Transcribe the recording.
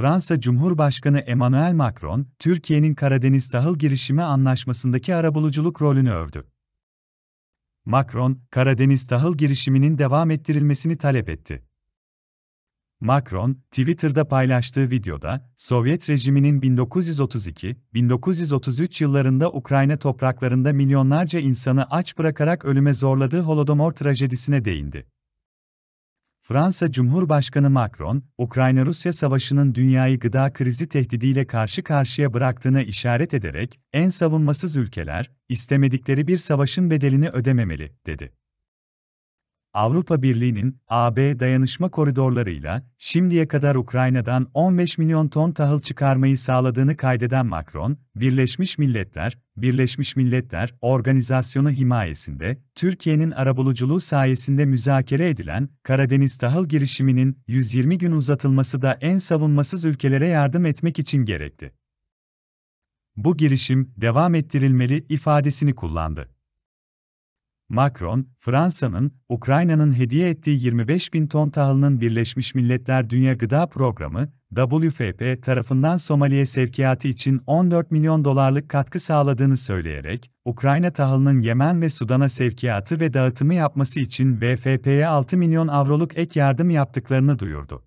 Fransa Cumhurbaşkanı Emmanuel Macron, Türkiye'nin Karadeniz Tahıl Girişimi Anlaşması'ndaki arabuluculuk rolünü övdü. Macron, Karadeniz Tahıl Girişiminin devam ettirilmesini talep etti. Macron, Twitter'da paylaştığı videoda, Sovyet rejiminin 1932-1933 yıllarında Ukrayna topraklarında milyonlarca insanı aç bırakarak ölüme zorladığı Holodomor trajedisine değindi. Fransa Cumhurbaşkanı Macron, Ukrayna-Rusya savaşının dünyayı gıda krizi tehdidiyle karşı karşıya bıraktığına işaret ederek, en savunmasız ülkeler, istemedikleri bir savaşın bedelini ödememeli, dedi. Avrupa Birliği'nin AB dayanışma koridorlarıyla şimdiye kadar Ukrayna'dan 15 milyon ton tahıl çıkarmayı sağladığını kaydeden Macron, Birleşmiş Milletler, Birleşmiş Milletler Organizasyonu himayesinde Türkiye'nin arabuluculuğu sayesinde müzakere edilen Karadeniz tahıl girişiminin 120 gün uzatılması da en savunmasız ülkelere yardım etmek için gerekti. Bu girişim devam ettirilmeli ifadesini kullandı. Macron, Fransa'nın Ukrayna'nın hediye ettiği 25 bin ton tahılının Birleşmiş Milletler Dünya Gıda Programı WFP tarafından Somali'ye sevkiyatı için 14 milyon dolarlık katkı sağladığını söyleyerek, Ukrayna tahılının Yemen ve Sudan'a sevkiyatı ve dağıtımı yapması için WFP'ye 6 milyon avroluk ek yardım yaptıklarını duyurdu.